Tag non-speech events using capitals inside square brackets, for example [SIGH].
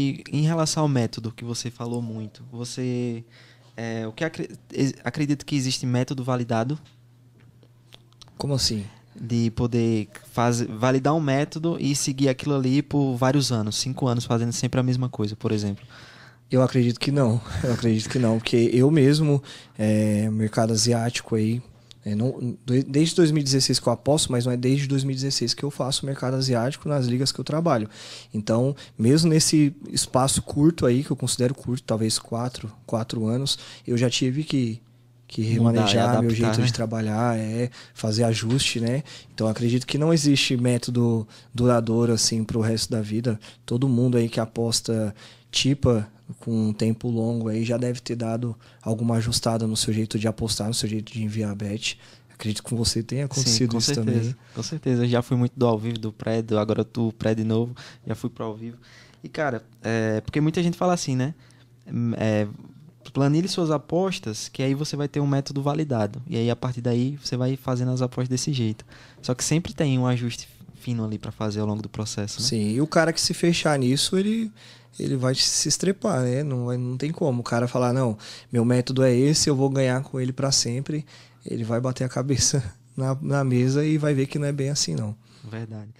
E em relação ao método que você falou muito, você é, o que acre acredita que existe método validado? Como assim? De poder fazer, validar um método e seguir aquilo ali por vários anos, cinco anos fazendo sempre a mesma coisa, por exemplo. Eu acredito que não. [LAUGHS] Eu acredito que não, porque eu mesmo, é, mercado asiático aí, é, não, desde 2016 que eu aposto, mas não é desde 2016 que eu faço mercado asiático nas ligas que eu trabalho. Então, mesmo nesse espaço curto aí, que eu considero curto, talvez quatro, quatro anos, eu já tive que que remanejar adaptar, meu jeito né? de trabalhar, é fazer ajuste, né? Então acredito que não existe método duradouro assim para o resto da vida. Todo mundo aí que aposta tipa com um tempo longo aí já deve ter dado alguma ajustada no seu jeito de apostar, no seu jeito de enviar bet. Acredito que com você tenha acontecido Sim, isso certeza, também. Né? Com certeza, eu já fui muito do ao vivo, do pré, do agora do pré de novo, já fui pro ao vivo. E cara, é, porque muita gente fala assim, né? É, planilhe suas apostas, que aí você vai ter um método validado. E aí a partir daí você vai fazendo as apostas desse jeito. Só que sempre tem um ajuste fino ali para fazer ao longo do processo. Né? Sim, e o cara que se fechar nisso, ele ele vai se estrepar, né? Não, vai, não tem como o cara falar, não, meu método é esse, eu vou ganhar com ele para sempre. Ele vai bater a cabeça [LAUGHS] na, na mesa e vai ver que não é bem assim, não. Verdade.